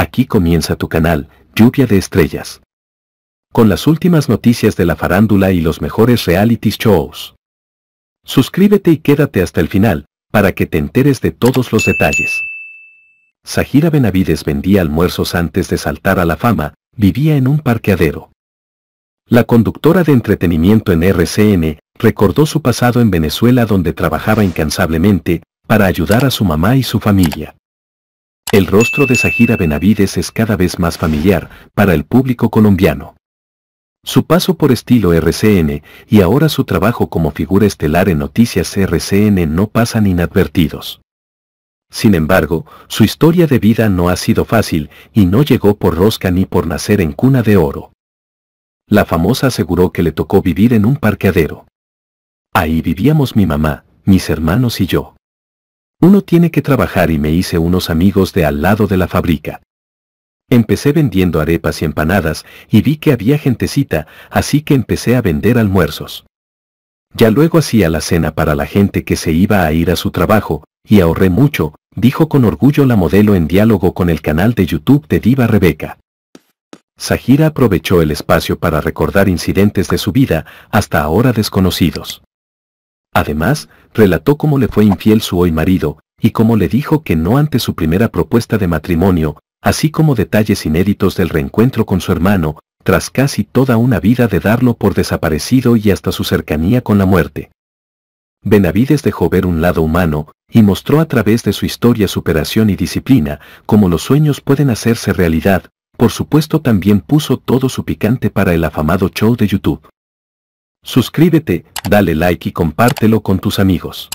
Aquí comienza tu canal, Lluvia de Estrellas. Con las últimas noticias de la farándula y los mejores reality shows. Suscríbete y quédate hasta el final, para que te enteres de todos los detalles. Zahira Benavides vendía almuerzos antes de saltar a la fama, vivía en un parqueadero. La conductora de entretenimiento en RCN recordó su pasado en Venezuela donde trabajaba incansablemente para ayudar a su mamá y su familia. El rostro de Sajira Benavides es cada vez más familiar para el público colombiano. Su paso por estilo RCN y ahora su trabajo como figura estelar en noticias RCN no pasan inadvertidos. Sin embargo, su historia de vida no ha sido fácil y no llegó por rosca ni por nacer en cuna de oro. La famosa aseguró que le tocó vivir en un parqueadero. Ahí vivíamos mi mamá, mis hermanos y yo. Uno tiene que trabajar y me hice unos amigos de al lado de la fábrica. Empecé vendiendo arepas y empanadas y vi que había gentecita, así que empecé a vender almuerzos. Ya luego hacía la cena para la gente que se iba a ir a su trabajo, y ahorré mucho, dijo con orgullo la modelo en diálogo con el canal de YouTube de Diva Rebeca. Sahira aprovechó el espacio para recordar incidentes de su vida, hasta ahora desconocidos. Además, relató cómo le fue infiel su hoy marido, y cómo le dijo que no ante su primera propuesta de matrimonio, así como detalles inéditos del reencuentro con su hermano, tras casi toda una vida de darlo por desaparecido y hasta su cercanía con la muerte. Benavides dejó ver un lado humano, y mostró a través de su historia superación y disciplina, cómo los sueños pueden hacerse realidad, por supuesto también puso todo su picante para el afamado show de YouTube. Suscríbete, dale like y compártelo con tus amigos.